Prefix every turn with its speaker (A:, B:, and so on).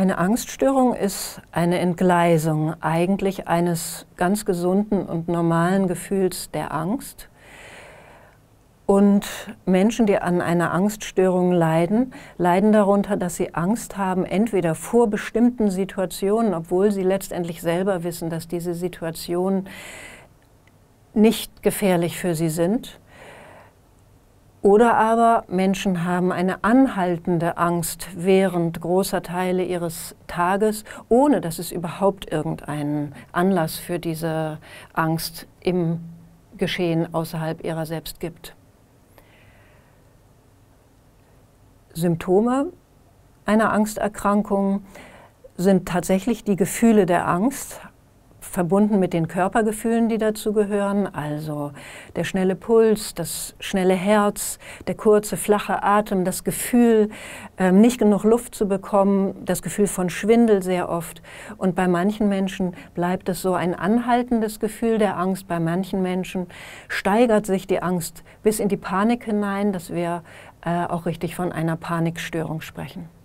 A: Eine Angststörung ist eine Entgleisung eigentlich eines ganz gesunden und normalen Gefühls der Angst. Und Menschen, die an einer Angststörung leiden, leiden darunter, dass sie Angst haben, entweder vor bestimmten Situationen, obwohl sie letztendlich selber wissen, dass diese Situationen nicht gefährlich für sie sind, oder aber Menschen haben eine anhaltende Angst während großer Teile ihres Tages, ohne dass es überhaupt irgendeinen Anlass für diese Angst im Geschehen außerhalb ihrer selbst gibt. Symptome einer Angsterkrankung sind tatsächlich die Gefühle der Angst, verbunden mit den Körpergefühlen, die dazu gehören, also der schnelle Puls, das schnelle Herz, der kurze, flache Atem, das Gefühl, ähm, nicht genug Luft zu bekommen, das Gefühl von Schwindel sehr oft. Und bei manchen Menschen bleibt es so ein anhaltendes Gefühl der Angst, bei manchen Menschen steigert sich die Angst bis in die Panik hinein, dass wir äh, auch richtig von einer Panikstörung sprechen.